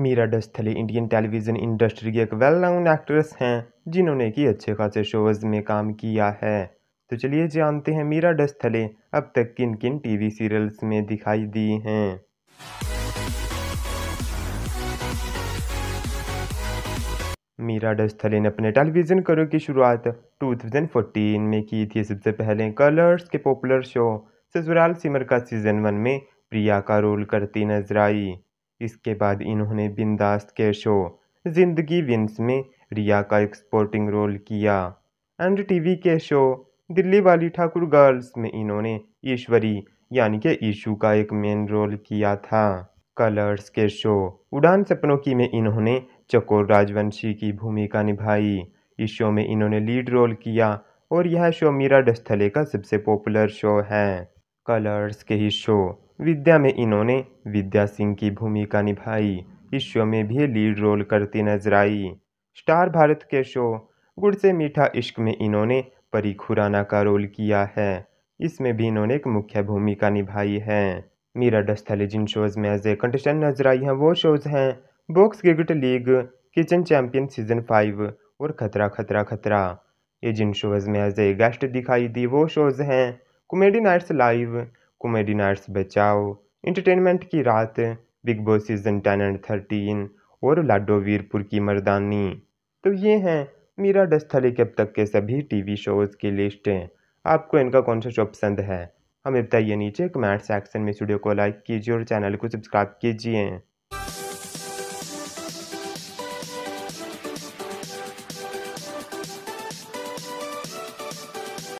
Meera Deosthale Indian television industry की एक well known actress हैं जिन्होंने कि अच्छे खासे शोज़ में काम किया है तो चलिए जानते हैं मीरा डस्थले अब तक किन किन टीवी सीरियल्स में दिखाई दी हैं मीरा डस्थले ने अपने टेलीविज़न करियर की शुरुआत 2014 में की थी सबसे पहले कलर्स के पॉपुलर शो ससुराल सिमर का सीज़न वन में प्रिया का रोल करती नजर आई इसके बाद इन्होंने बिंदास के शो जिंदगी विंस में रिया का एक स्पोर्टिंग रोल किया एंड टीवी के शो दिल्ली वाली ठाकुर गर्ल्स में इन्होंने ईश्वरी यानी कि ईशू का एक मेन रोल किया था कलर्स के शो उड़ान सपनों की में इन्होंने चकोर राजवंशी की भूमिका निभाई इस शो में इन्होंने लीड रोल किया और यह शो मीरा डस्थले का सबसे पॉपुलर शो है कलर्स के ही शो विद्या में इन्होंने विद्या सिंह की भूमिका निभाई इस शो में भी लीड रोल करती नजर आई स्टार भारत के शो गुड़ से मीठा इश्क में इन्होंने परी खुराना का रोल किया है इसमें भी इन्होंने एक मुख्य भूमिका निभाई है मीरा डस्थली जिन शोज में एज ए कंटेस्टेंट नजर आई हैं वो शोज हैं box cricket league kitchen champion season five और खतरा खतरा खतरा ये जिन शोज में एज ए गेस्ट दिखाई दी वो शोज हैं comedy nights live comedy nights बचाओ इंटरटेनमेंट की रात big boss season ten and thirteen और लाडो वीरपुर की मर्दानी तो ये हैं मीरा डस्थली के अब तक के सभी टीवी शोज़ की लिस्टें आपको इनका कौन सा शो पसंद है हमें बताइए नीचे कमेंट सेक्शन में स्टूडियो को लाइक कीजिए और चैनल को सब्सक्राइब कीजिए